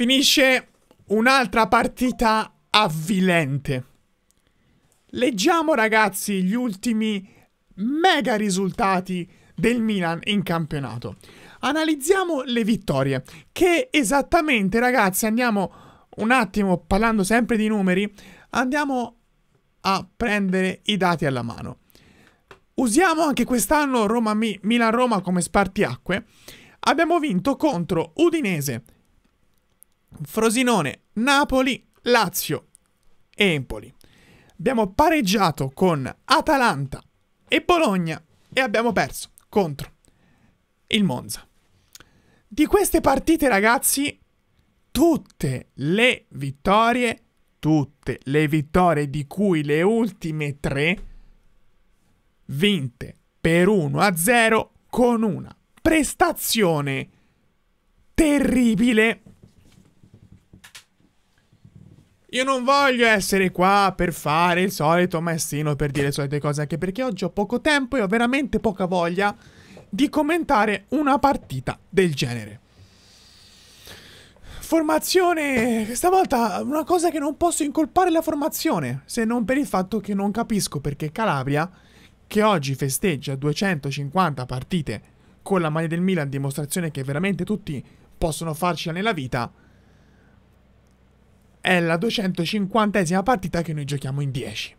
Finisce un'altra partita avvilente. Leggiamo ragazzi gli ultimi mega risultati del Milan in campionato. Analizziamo le vittorie, che esattamente ragazzi andiamo un attimo parlando sempre di numeri, andiamo a prendere i dati alla mano. Usiamo anche quest'anno Roma, Milan-Roma come spartiacque. Abbiamo vinto contro Udinese, Frosinone, Napoli, Lazio e Empoli. Abbiamo pareggiato con Atalanta e Bologna e abbiamo perso contro il Monza. Di queste partite, ragazzi, tutte le vittorie, tutte le vittorie di cui le ultime tre vinte per 1-0 con una prestazione terribile io non voglio essere qua per fare il solito maestino, per dire le solite cose, anche perché oggi ho poco tempo e ho veramente poca voglia di commentare una partita del genere. Formazione, stavolta una cosa che non posso incolpare la formazione, se non per il fatto che non capisco perché Calabria, che oggi festeggia 250 partite con la maglia del Milan, dimostrazione che veramente tutti possono farcela nella vita, è la 250esima partita che noi giochiamo in 10.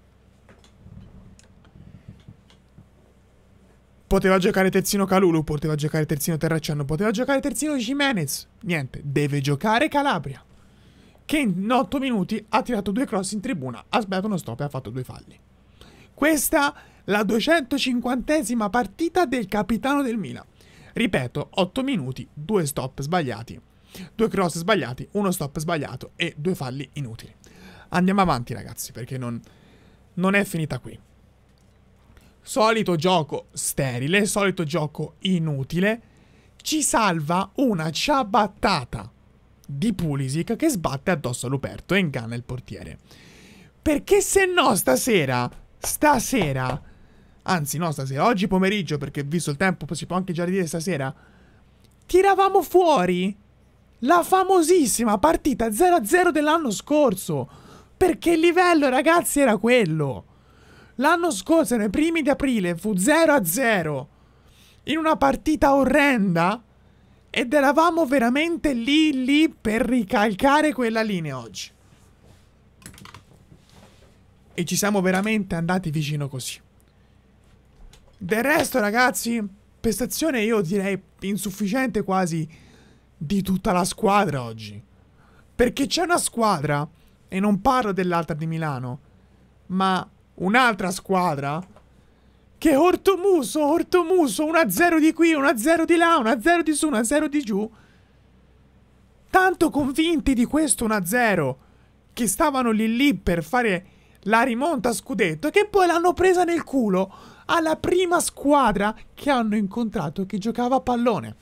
Poteva giocare terzino Calulu, poteva giocare terzino Terracciano, poteva giocare terzino Jimenez. Niente, deve giocare Calabria. Che in 8 minuti ha tirato due cross in tribuna, ha sbagliato uno stop e ha fatto due falli. Questa la 250esima partita del capitano del Milan. Ripeto, 8 minuti, due stop sbagliati due cross sbagliati, uno stop sbagliato e due falli inutili. Andiamo avanti ragazzi perché non, non è finita qui. Solito gioco sterile, solito gioco inutile. Ci salva una ciabattata di Pulisic che sbatte addosso a Luperto e inganna il portiere. Perché se no stasera, stasera, anzi no stasera, oggi pomeriggio perché visto il tempo si può anche già ridire stasera, tiravamo fuori la famosissima partita 0-0 dell'anno scorso. Perché il livello, ragazzi, era quello. L'anno scorso, nei primi di aprile, fu 0-0. In una partita orrenda. Ed eravamo veramente lì, lì per ricalcare quella linea oggi. E ci siamo veramente andati vicino così. Del resto, ragazzi, prestazione io direi insufficiente quasi di tutta la squadra oggi. Perché c'è una squadra, e non parlo dell'altra di Milano, ma un'altra squadra che ortomuso, ortomuso, 1-0 di qui, 1-0 di là, 1-0 di su, 1-0 di giù. Tanto convinti di questo 1-0 che stavano lì lì per fare la rimonta a scudetto che poi l'hanno presa nel culo alla prima squadra che hanno incontrato che giocava a pallone.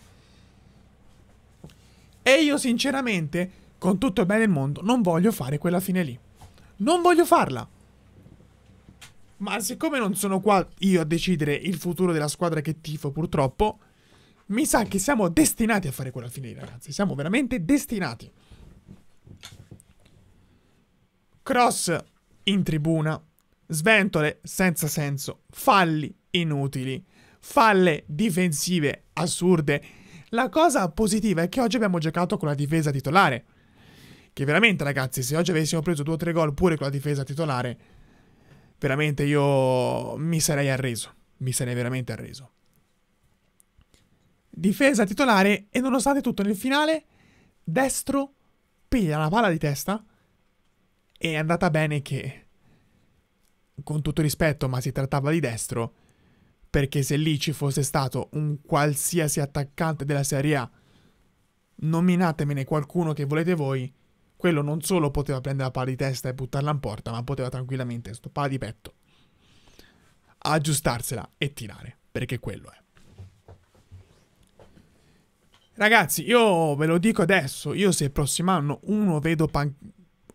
E io sinceramente, con tutto il bene del mondo, non voglio fare quella fine lì. Non voglio farla. Ma siccome non sono qua io a decidere il futuro della squadra che tifo, purtroppo, mi sa che siamo destinati a fare quella fine lì, ragazzi. Siamo veramente destinati. Cross in tribuna. Sventole senza senso. Falli inutili. Falle difensive assurde la cosa positiva è che oggi abbiamo giocato con la difesa titolare. Che veramente, ragazzi, se oggi avessimo preso 2 3 gol pure con la difesa titolare, veramente io mi sarei arreso. Mi sarei veramente arreso. Difesa titolare e nonostante tutto nel finale, destro piglia la palla di testa. E è andata bene che, con tutto rispetto, ma si trattava di destro perché se lì ci fosse stato un qualsiasi attaccante della Serie A, nominatemene qualcuno che volete voi, quello non solo poteva prendere la palla di testa e buttarla in porta, ma poteva tranquillamente stoppare di petto, aggiustarsela e tirare, perché quello è. Ragazzi, io ve lo dico adesso, io se il prossimo anno uno vedo,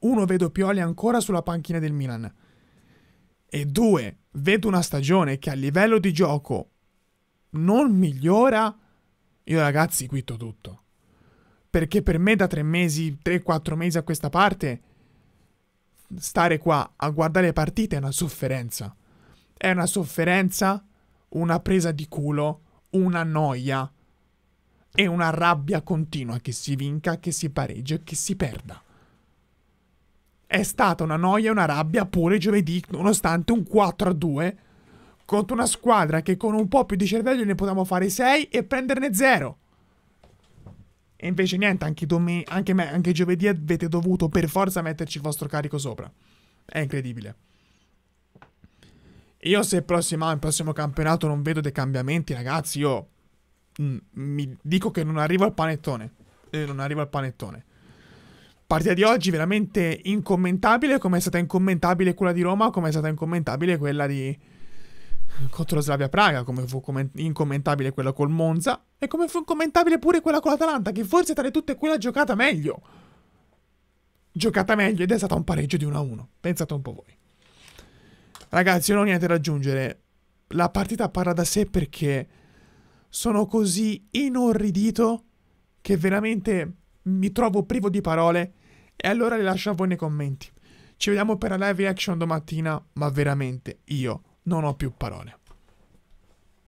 uno vedo Pioli ancora sulla panchina del Milan, e due, vedo una stagione che a livello di gioco non migliora, io ragazzi quitto tutto. Perché per me da tre mesi, tre, quattro mesi a questa parte, stare qua a guardare le partite è una sofferenza. È una sofferenza, una presa di culo, una noia e una rabbia continua che si vinca, che si pareggia, che si perda. È stata una noia e una rabbia pure giovedì, nonostante un 4-2 contro una squadra che con un po' più di cervello ne potevamo fare 6 e prenderne 0. E invece niente, anche, domen- anche, me, anche giovedì avete dovuto per forza metterci il vostro carico sopra. È incredibile. Io se il prossimo, il prossimo campionato non vedo dei cambiamenti, ragazzi, io mm, mi dico che non arrivo al panettone. Eh, non arrivo al panettone partita di oggi veramente incommentabile, come è stata incommentabile quella di Roma, come è stata incommentabile quella di contro Slavia Praga, come fu incommentabile quella col Monza e come fu incommentabile pure quella con l'Atalanta, che forse tra le tutte quella giocata meglio. Giocata meglio ed è stata un pareggio di 1-1. Pensate un po' voi. Ragazzi, io non ho niente da aggiungere. La partita parla da sé perché sono così inorridito che veramente mi trovo privo di parole e allora le lascio a voi nei commenti. Ci vediamo per la live action domattina, ma veramente io non ho più parole.